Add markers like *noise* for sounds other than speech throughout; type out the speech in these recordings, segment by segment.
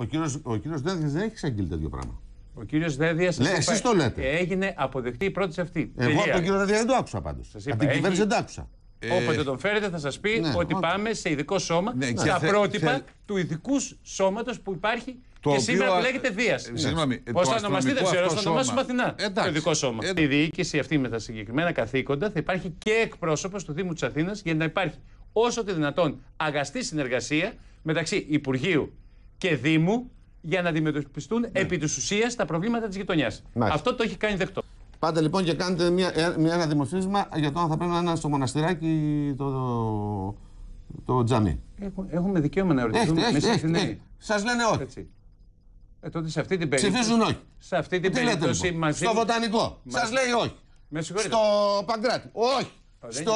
Ο κύριος, ο κύριος δεν έχει εξαγγείλει τέτοιο πράγμα. Ο κύριος Δέδια. Ναι, εσείς το λέτε. Έγινε αποδεκτή η πρώτη αυτή. Εγώ Τελεία. από τον κύριο Δέδια δεν το άκουσα πάντως. Από την κυβέρνηση δεν το άκουσα. Ε... Όποτε τον φέρετε θα σας πει ναι, ότι πάμε σε ειδικό σώμα, ναι, στα θε, πρότυπα θε... του ειδικού σώματος που υπάρχει το και σήμερα που λέγεται Δίας. Ε, συγγνώμη. Ναι. Ε, Πώς θα ονομαστεί δεν ξέρω, θα ονομάσουμε Αθηνά. Το ειδικό σώμα. Ε, η ναι. διοίκηση αυτή με τα συγκεκριμένα καθήκοντα θα υπάρχει και εκπρόσωπος του Δήμου της Αθήνας για να υπάρχει όσο τη δυνατόν αγαστή συνεργασία μεταξύ Υπουργείου και Δήμου για να αντιμετωπιστούν ναι. επί της ουσίας τα προβλήματα της γειτονιάς. Αυτό το έχει κάνει δεκτό. Πάτε λοιπόν και κάνετε μια, ε, μια, ένα δημοσίευμα για το αν θα πρέπει να είναι στο μοναστηράκι το, το, το τζαμί. έχουμε δικαίωμα να ρωτήσουμε. Ναι. Σας λένε όχι. Έτσι. Ε, τότε σε αυτή την περίπτωση. Ψηφίζουν όχι. Σε αυτή την ε, περίπτωση λοιπόν? Στο βοτανικό. Σας λέει όχι. Στο παγκράτη. Όχι στο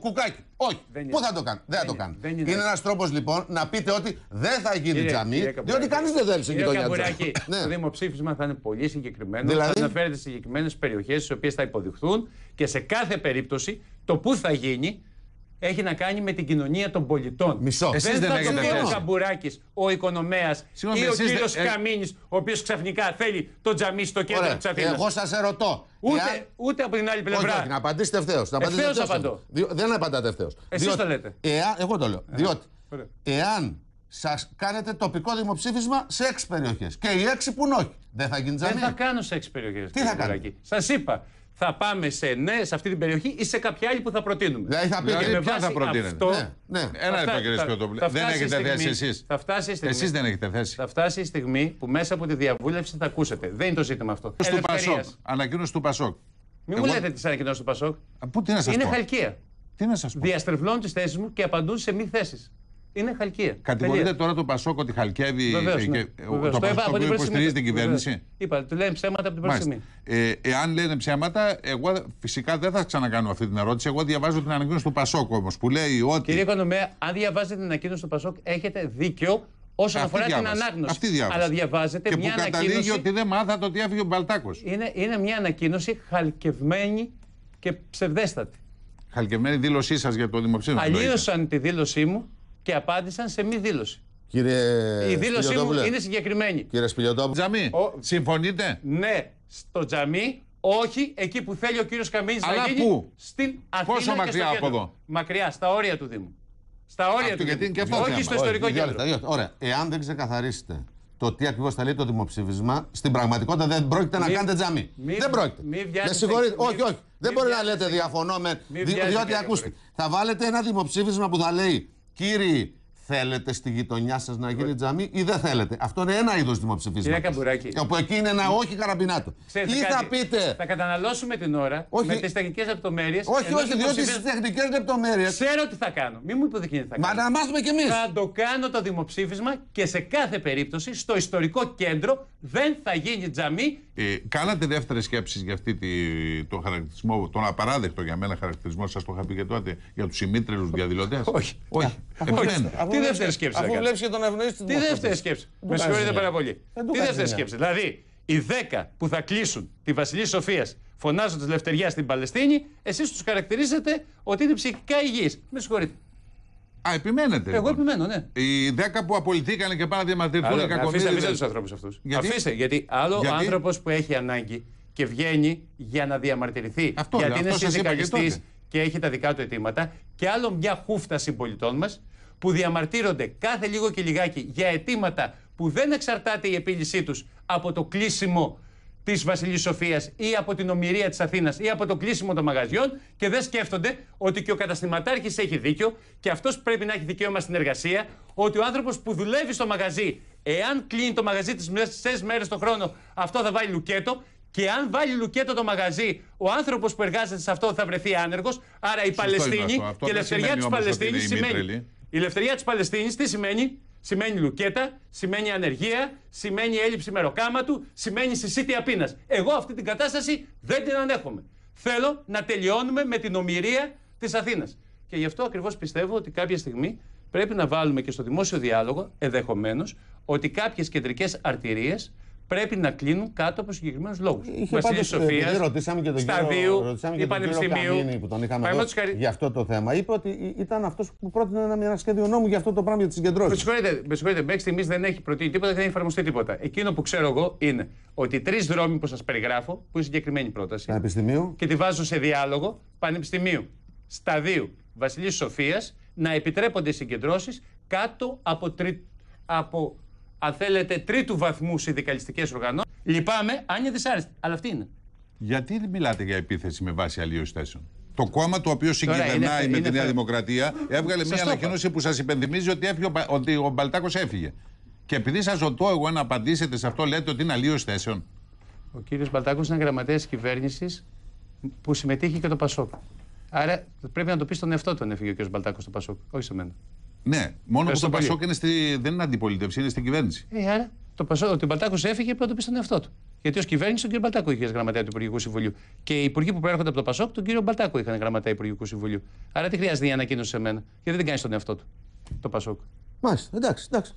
κουκάκι. Όχι. Πού θα το κάνει. Δεν, θα το κάνει. Είναι, είναι ένας τρόπος λοιπόν να πείτε ότι δεν θα γίνει κύριε, τζαμί, διότι κανείς δεν θέλει στην γειτονιά του. *laughs* Ναι. Το δημοψήφισμα θα είναι πολύ συγκεκριμένο. Δηλαδή? Θα αναφέρεται σε συγκεκριμένες περιοχές τι οποίες θα υποδειχθούν και σε κάθε περίπτωση το πού θα γίνει έχει να κάνει με την κοινωνία των πολιτών. Μισό. Εσείς δεν, έχετε πει ο Καμπουράκης, ο οικονομέας ή ο κύριος ε- Καμίνης, ο οποίος ξαφνικά θέλει το τζαμί στο κέντρο της Αθήνας. Εγώ σας ερωτώ. Ούτε, ούτε από την άλλη πλευρά. Όχι, όχι να απαντήσετε ευθέως. Ευθέω απαντώ. Δεν απαντάτε ευθέως. Εσείς το λέτε. Εάν... Εγώ το λέω. Ε, Διότι εάν σας κάνετε τοπικό δημοψήφισμα σε έξι περιοχές και οι έξι που όχι. Δεν θα γίνει τζαμί. Δεν θα κάνω σε έξι περιοχές. Τι θα κάνω. Σας είπα, θα πάμε σε ναι, σε αυτή την περιοχή ή σε κάποια άλλη που θα προτείνουμε. Δηλαδή θα δηλαδή, ποια θα προτείνετε. Αυτό, ναι, ναι. ναι Ένα λεπτό κύριε Σκοτόπουλε. Δεν έχετε θέση εσείς. Θα φτάσει η στιγμή. Εσείς δεν έχετε θέση. Θα φτάσει η στιγμή που μέσα από τη διαβούλευση θα ακούσετε. Δεν είναι το ζήτημα αυτό. Στο Πασόκ. Ανακοίνωση του Πασόκ. Μην Εγώ... μου λέτε τις ανακοινώσεις του Πασόκ. Πού τι να σας πω. Είναι χαλκία. Τι να σας πω. τις θέσεις μου και απαντούν σε μη θέσεις είναι Χαλκία. Κατηγορείτε τώρα το Πασόκο ότι χαλκεύει βεβαίως, και, ναι. το Πασόκο που υποστηρίζει την κυβέρνηση. Είπα, του λένε ψέματα από την πρώτη στιγμή. Ε, εάν λένε ψέματα, εγώ φυσικά δεν θα ξανακάνω αυτή την ερώτηση. Εγώ διαβάζω την ανακοίνωση του Πασόκ όμως που λέει ότι. Κύριε Κονομέα, αν διαβάζετε την ανακοίνωση του Πασόκ, έχετε δίκιο όσον αφορά την ανάγνωση. Αυτή διάβαση. Αλλά διαβάζετε και μια που καταλήγει ότι δεν μάθατε ότι έφυγε ο Μπαλτάκος. Είναι, είναι μια ανακοίνωση χαλκευμένη και ψευδέστατη. Χαλκευμένη δήλωσή σας για το δημοψήφισμα. Αλλίωσαν τη δήλωσή μου και απάντησαν σε μη δήλωση. Κύριε Η δήλωσή μου είναι συγκεκριμένη. Κύριε Σπηλιοτόπουλε. Τζαμί, ο... συμφωνείτε. Ναι, στο τζαμί, όχι εκεί που θέλει ο κύριος Καμίνη να γίνει. Πού? Στην Αθήνα Πόσο μακριά από εδώ. Μακριά, στα όρια του Δήμου. Στα όρια του Δήμου. Και αυτό όχι στο ιστορικό όχι, κέντρο. Ωραία, εάν δεν ξεκαθαρίσετε το τι ακριβώς θα λέει το δημοψήφισμα, στην πραγματικότητα δεν πρόκειται μη, να κάνετε τζαμί. δεν πρόκειται. Μη δεν συγχωρείτε. όχι, όχι. Μη, δεν μπορεί να λέτε διαφωνώ με. διότι ακούστε, θα βάλετε ένα δημοψήφισμα που θα λέει Kiri Θέλετε στη γειτονιά σας να γίνει τζαμί ή δεν θέλετε. Αυτό είναι ένα είδος δημοψηφίσματος. Κυρία Καμπουράκη. Ε, όπου εκεί είναι ένα όχι καραμπινάτο. Ξέρετε θα πείτε. Θα καταναλώσουμε την ώρα όχι, με τις τεχνικές λεπτομέρειες. Όχι, όχι, διότι στις τεχνικές λεπτομέρειες. Ξέρω τι θα κάνω. Μην μου υποδεικνύετε τι θα κάνω. Μα να μάθουμε κι εμείς. Θα το κάνω το δημοψήφισμα και σε κάθε περίπτωση στο ιστορικό κέντρο δεν θα γίνει τζαμί. Ε, κάνατε δεύτερες σκέψεις για αυτή τη, το χαρακτηρισμό, τον απαράδεκτο για μένα χαρακτηρισμό, σας το είχα πει και τότε, για τους ημίτρελους διαδηλωτές. Όχι. Όχι. Τι δεύτερη σκέψη. Αφού βλέπει και τον την Τι δεύτερη σκέψη. Με συγχωρείτε πάρα πολύ. Τι δεύτερη σκέψη. Δηλαδή, οι 10 που θα κλείσουν τη Βασιλή Σοφίας φωνάζοντας λευτεριά στην Παλαιστίνη, εσείς τους χαρακτηρίζετε ότι είναι ψυχικά υγιείς. Με συγχωρείτε. Α, επιμένετε. Εγώ λοιπόν. επιμένω, ναι. Οι 10 που απολυθήκανε και πάνε να διαμαρτυρηθούν οι κακοποιητέ. Αφήστε, αφήστε τους ανθρώπους αυτούς. Αφήστε, γιατί άλλο γιατί... άνθρωπος που έχει ανάγκη και βγαίνει για να διαμαρτυρηθεί. Αυτό, γιατί είναι συνδικαλιστή και, και έχει τα δικά του αιτήματα. Και άλλο μια χούφτα συμπολιτών μας που διαμαρτύρονται κάθε λίγο και λιγάκι για αιτήματα που δεν εξαρτάται η επίλυσή τους από το κλείσιμο της Βασιλής Σοφίας ή από την ομοιρία της Αθήνας ή από το κλείσιμο των μαγαζιών και δεν σκέφτονται ότι και ο καταστηματάρχης έχει δίκιο και αυτός πρέπει να έχει δικαίωμα στην εργασία, ότι ο άνθρωπος που δουλεύει στο μαγαζί, εάν κλείνει το μαγαζί τις τέσσερι μέρες το χρόνο, αυτό θα βάλει λουκέτο και αν βάλει λουκέτο το μαγαζί, ο άνθρωπος που εργάζεται σε αυτό θα βρεθεί άνεργος. Άρα η Παλαιστίνη και η ελευθερία τη Παλαιστίνη σημαίνει. Η ελευθερία της Παλαιστίνης τι σημαίνει, Σημαίνει λουκέτα, σημαίνει ανεργία, σημαίνει έλλειψη μεροκάματου, σημαίνει συσίτια πείνα. Εγώ αυτή την κατάσταση δεν την ανέχομαι. Θέλω να τελειώνουμε με την ομοιρία της Αθήνας. Και γι' αυτό ακριβώς πιστεύω ότι κάποια στιγμή πρέπει να βάλουμε και στο δημόσιο διάλογο, ενδεχομένως, ότι κάποιες κεντρικές αρτηρίες πρέπει να κλείνουν κάτω από συγκεκριμένους λόγους. Βασίλη Σοφία, Σταδίου, η Πανεπιστημίου. που τον είχαμε δώσει χαρι... για αυτό το θέμα, είπε ότι ήταν αυτός που πρότεινε ένα, ένα σχέδιο νόμου για αυτό το πράγμα για τις συγκεντρώσεις. Με συγχωρείτε, με συγχωρείτε, μέχρι στιγμής δεν έχει προτείνει τίποτα δεν έχει εφαρμοστεί τίποτα. Εκείνο που ξέρω εγώ είναι ότι τρεις δρόμοι που σας περιγράφω, που είναι συγκεκριμένη πρόταση. Πανεπιστημίου. Και τη βάζω σε διάλογο Πανεπιστημίου, Σταδίου, Βασιλής Σοφίας να επιτρέπονται συγκεντρώσεις κάτω από, τρι... από αν θέλετε, τρίτου βαθμού συνδικαλιστικέ οργανώσεις. Λυπάμαι αν είναι δυσάρεστη. Αλλά αυτή είναι. Γιατί μιλάτε για επίθεση με βάση αλλίωση θέσεων. Το κόμμα το οποίο συγκυβερνάει με τη Νέα Δημοκρατία έβγαλε μια ανακοίνωση που σας υπενθυμίζει ότι, έφυγε, ότι ο Μπαλτάκος έφυγε. Και επειδή σας ρωτώ εγώ να απαντήσετε σε αυτό, λέτε ότι είναι αλλίωση θέσεων. Ο κύριος Μπαλτάκος είναι γραμματέας κυβέρνησης που συμμετείχε και το Πασόκ. Άρα πρέπει να το πει στον εαυτό του αν έφυγε ο κ. Μπαλτάκος στο Πασόκ, όχι σε μένα. Ναι, μόνο που το Πασόκ στη, δεν είναι αντιπολίτευση, είναι στην κυβέρνηση. Ε, άρα το Πασόκ, ο Μπαλτάκο έφυγε πρώτο πει στον εαυτό του. Γιατί ως κυβέρνηση τον κύριο Μπαλτάκο είχες γραμματέα του Υπουργικού Συμβουλίου. Και οι υπουργοί που προέρχονται από το Πασόκ τον κύριο Μπαλτάκο είχαν γραμματέα Υπουργικού Συμβουλίου. Άρα τι χρειάζεται η ανακοίνωση σε μένα. Γιατί δεν κάνεις τον εαυτό του το Πασόκ. Μάλιστα, εντάξει, εντάξει.